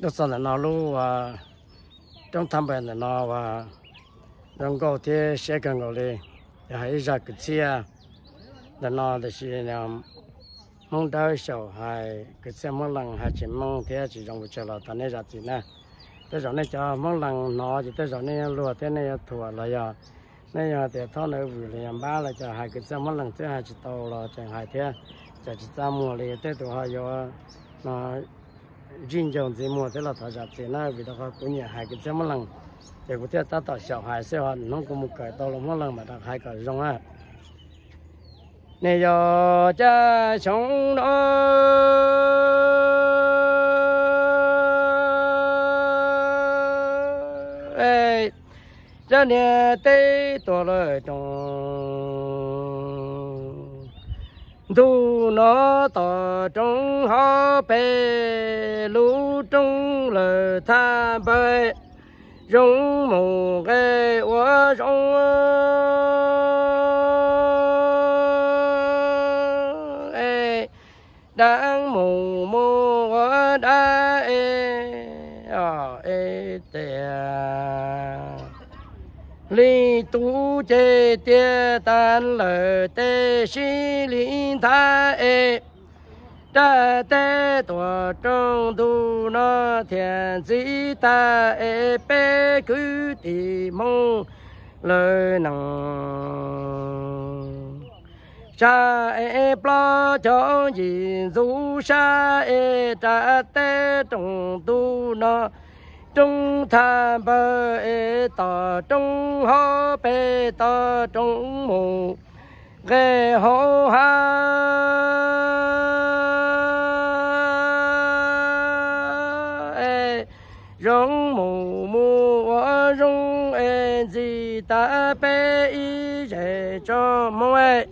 lúc sao là nó lu và trong tham bè là nó và trong câu thế sẽ cần ngồi đi để hãy ra cái xe là nó để xí là mong đợi sau hay cái xe mong lần hai chỉ mong thế chỉ trong một cái là ta nên ra chỉ nè tới rồi này cho mong lần nó thì tới rồi này lúa thế này thua là giờ này giờ thì thôi nữa vì là ba là cho hai cái xe mong lần thứ hai chỉ tàu là chẳng hai thế chỉ chỉ ta mua thì tới tụi họ giờ à, nó riêng chồng thì mua thế là thọ giá thế nào vì đó cũng nhiều hai cái thế mà lần để cũng thế ta tạo sợ tạo 小孩 sẽ họ nó cũng một cái to lắm lần mà đặt hai cái rong à này giờ cha sống đó ê cha nè tây to lời trong dù nó tỏ trong họ bè lũ trong lờ tha bơi rong mù ghê quá rong ê e. đang mù mù quá đá ê e, ờ ê e tè lý tu chế tia tan lở tê sĩ lý tha ê đa tê tòa trong tu nó thiền dĩ ta ê bê cứ tì mông lơ nặng cha ê plo cho gì dù sa ê cha tê trong tu nó 中餐不爱打中好被打中母爱好哈哎容母母我容哎自大悲一人中母哎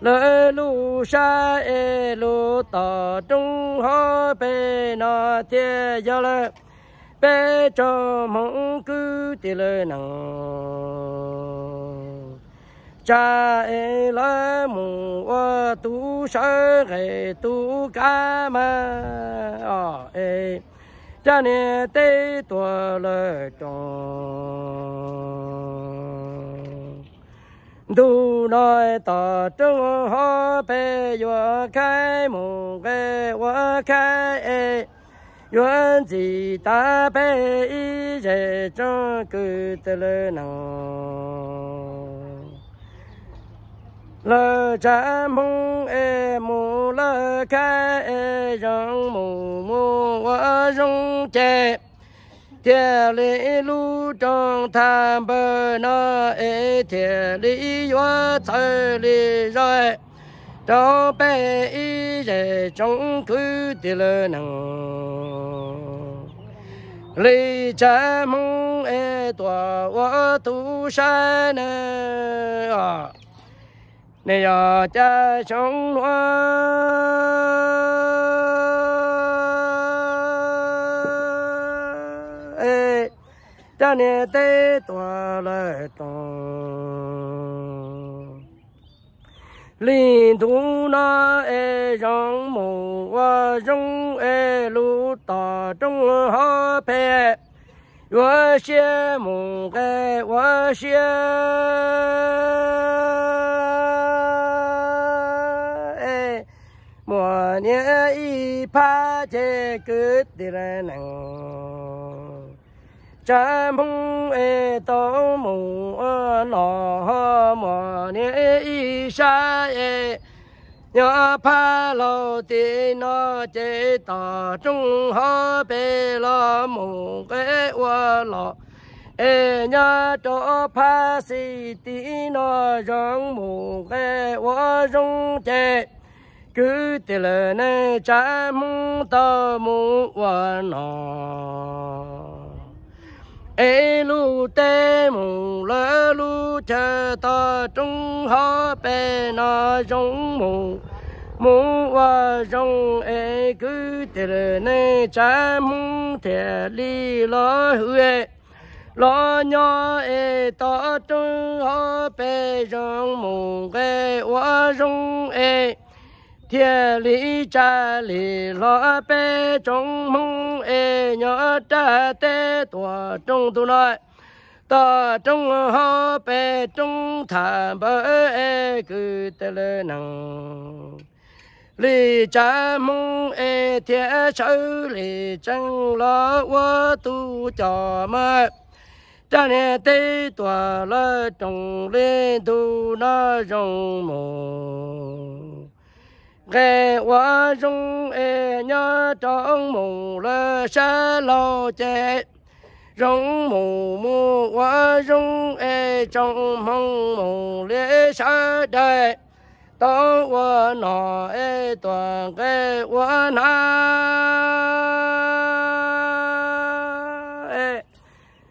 乐路山哎路打中好被那天要了。bé cho mong cứ tì lê nặng cha ê lá mù ô tu sơ ghê tu ca ma ờ ê cha nè tê tùa lê tròn du nói ta trung hoa bê yô khai mù bê yô khai ê 愿自大悲一切众苦得乐能。乐禅梦诶母乐开诶让母母我容解。铁里路中谈不那诶铁里我才里热。cho bé y rể trong cứ thì lơ nặng lì cha mong e tòa võ tu sa nơ nè giờ à. à, cha sống loa cha nè tê tòa lời tòa linh thú na e rong mù wa rong e lu ta trong ha pe wa xie mù ge wa xie e mùa nhé y pa che cứ đi ra nặng cha mong e to mù nó mò nè y sa e nhớ pa lo ti nó chế tỏ trung ho bê lo mù kế qua lo e nhớ chỗ pa si ti nó rong mù kế qua rong chế cứ ti lệ nè cha mung tơ mù qua nó e tê mù lỡ lu chờ ta trung hoa bè na rong mù mù hoa rong ê cứ tê lê nê cha mù tê li lỡ hư lo nhỏ ê ta trung hoa bè rong mù ghê hoa rong ê thiên lý cha lý lo bê trong mông ê nhỏ cha tê tòa trong tu nói ta trung ho bê trung thả bơ e cứ tê lê năng lì cha mông e thiê sâu lì chẳng lo quá tu cho mà cha nè tê tòa lơ trung lê tu nó rong mồ ghé quá rong e nhớ trong mù lơ xa lo chết rong mù mù wa rong e trong mong mù lễ xa đời tao wa nọ e toàn cái wa na e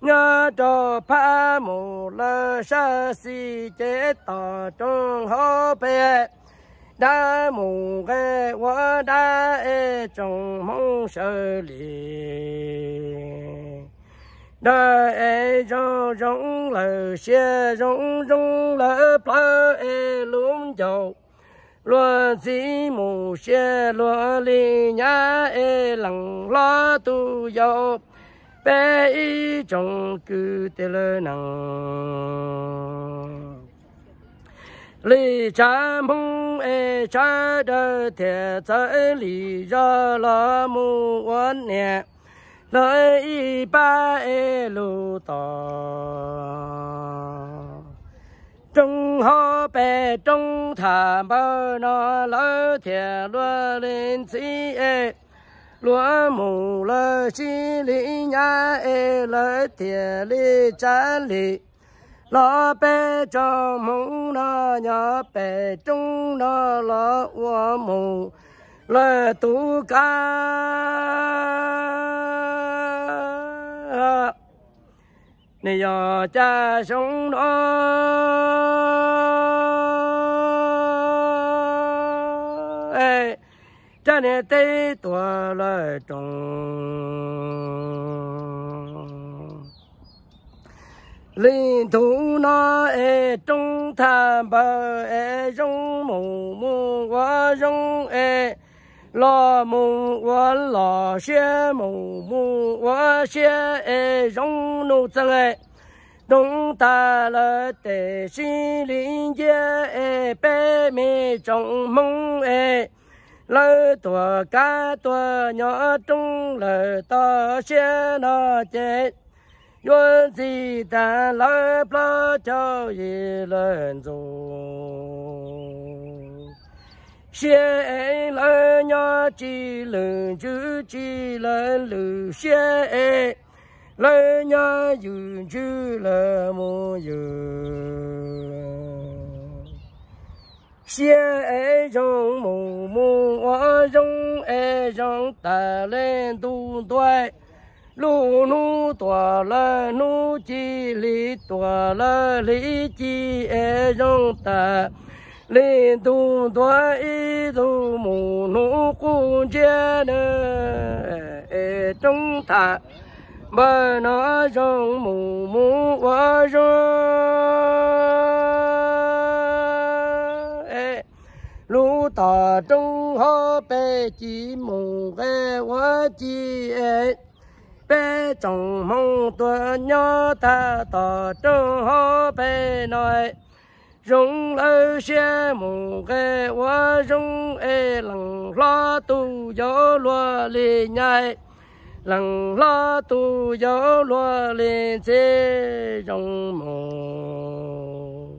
nhớ cho pa mù lơ sa si chế tỏ trong hô bè đa mù cái wa đa e trong mong sơ liền đời e do rong lờ xe rong rong lỡ pla e lún chầu lo dĩ mù xe lo li nhá e lằng lo tu dầu bé y trong cứ tê lơ nằng lì cha mông e cha đơ thể tới lì do lo mu quan nhẹ lời ba ê lô tò trung ho bè trung thả bơ nó lỡ thiệt đua lên sĩ ê lúa mù lơ chi lý nhà ê lỡ thiệt lý trả lý lo bè cho mũ nó nhỏ bè trung nó lo ua mù lỡ tú ca Ờ. này nè giờ cha sống đó cha nè tê tua lời trồng linh thủ nó ê trong tham bờ ê trong mù mù quá trong ê lo mong wo lo xie mong mong wo xie e rong nu zeng e đông ta lơ tề xi linh gia e bê mi trong mong e lơ tua cá tua nhỏ trung lơ to xie nó chết yuan gì ta lơ bla cho y lần rồi xie lơ nhỏ chi lên chữ chi lên lư xe lơ nhỏ dư chữ lơ mô dư xie e trong mù mù hoa trong e trong ta lên tu tuệ lu nu tòa la nu chi li tòa la li chi e trong ta lên tu tua y tu mù nụ cu chia nơ trong thả bờ nó trong mù mù quá rồi lũ ta trong hoa bê chỉ mù về quá chi bé trong mong tua nhỏ ta tà trong hoa bê nói rung lơ xe mù ghê quá rung ê e lằng lo tu gió lúa lì nhai lằng lo tu gió lúa lì chê rung mù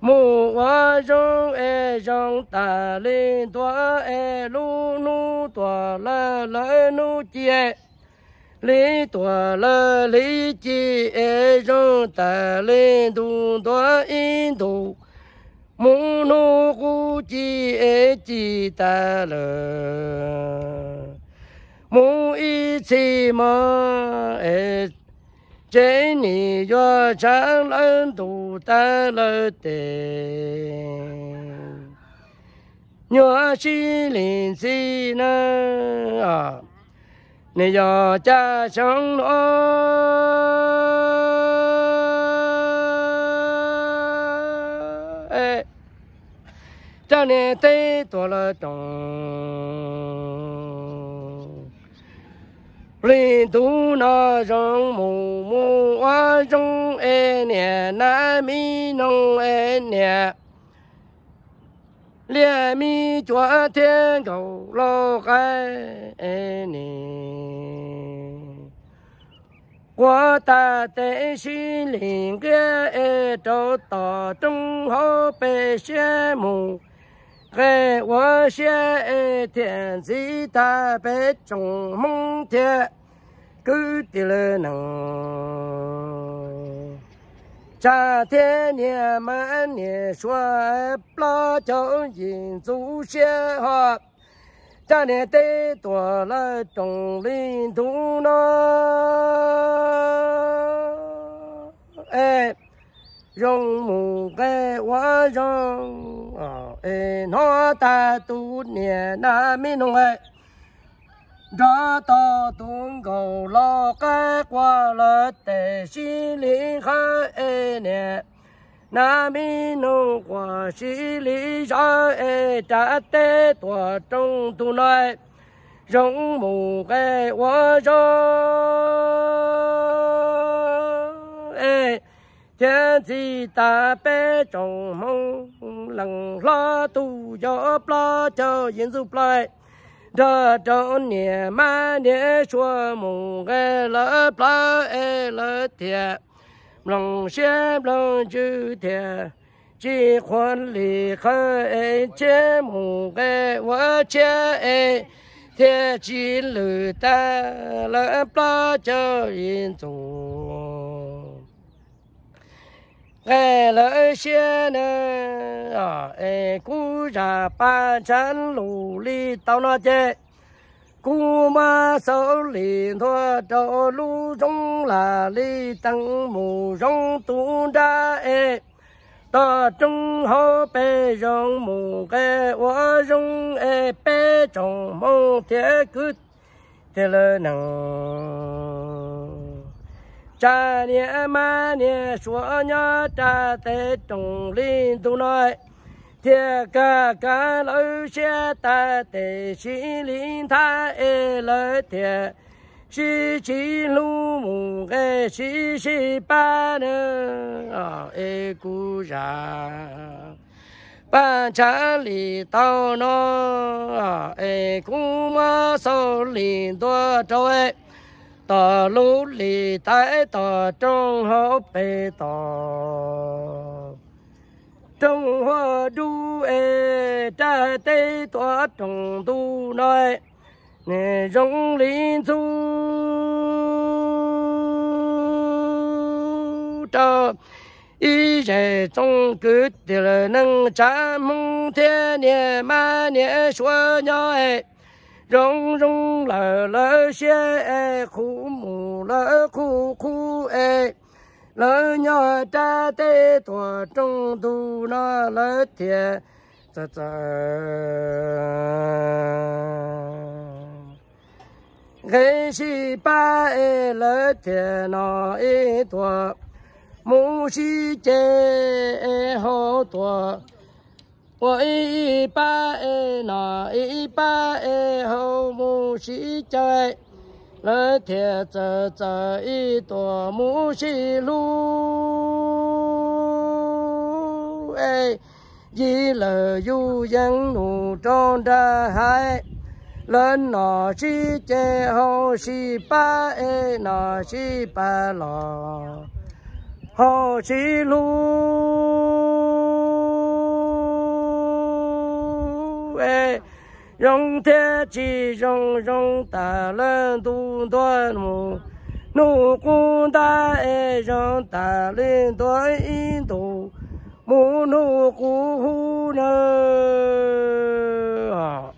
mù quá rung ê e rung tà lì tua ê e lu nu tua lơ lơ nu chia lý tòa la lý chi e rong ta lên tu tòa in tu mong nô cu chi e chi ta lơ mong y chi ma e chế ni do chẳng lớn tu ta lơ tề nhỏ chi liền si na à nè giờ cha sống nó cha nè tê tổ là trồng lì tú nó rong mù mù hoa rong e nè na mi nông e nè lia mi chúa thiên cầu lo cái e nè 我的心里歌，找到中华被羡慕。哎，我写天字大白中梦天，够的了能。今天你满念说，不老教民族先好。cha nè tê tòa la trồng linh thú nó ê rong mù kê quá rong ê nó ta tu nè na mi nông ê đó ta tuôn cầu lo cái qua là tề xin lý khá ê nè nam mi nô qua sĩ lý do e đã tê tòa trong tu nói rong mù cái quá gió e thiên di ta bé trong mong lằng lo tu gió pla cho yên du pla đa trong nhà ma nhà xua mù cái lỡ pla e lỡ thiệt 龙虾龙九天，结婚离诶，结母诶，我结诶，天晴雨大，来不叫人走。爱了些呢啊，哎，孤家半生努力到哪点？cú ma sơ lì thoa trọ lu rong là li tăng mù rong tu đa e ta trung ho pe rong mù ke wa rong e pe trong mong thế cứ thế lơ nằng cha nhẹ ma nhẹ xóa nhá cha tê trong li tu nói thiê cả ca lô xe ta để xí linh tha ê lơ thiê xí xí lu mù ê xí xí ba nơ ờ, ê cu ra ba cha li tao nó ờ, ê cu ma sâu li đua trâu ê tò lú li tại tò trong hố bê tò trong hoa du ê cha tê tỏa trong tu nói nè giống lý thu cho ý rẻ trong cứ từ là năng cha mong thế nè ma nè xua nhau rong rong lờ lờ xe khu mù lờ khu khu ê e lỡ nhỏ cha tê thỏa trung tu nó lỡ thiệt chà chà gây si ba e lỡ thiệt nó e thỏa mu si chê e hô thỏa 我一八二，那一八二，后母是在。蓝天着这一朵木樨路，哎，一路悠扬，路中的海，来往是吉鸿是白，吉白好吉路，哎。rong thế chi rong rong ta lên tu đoan mu nụ cung ta e rong ta lên đoan in tu mu nụ cung hu nơ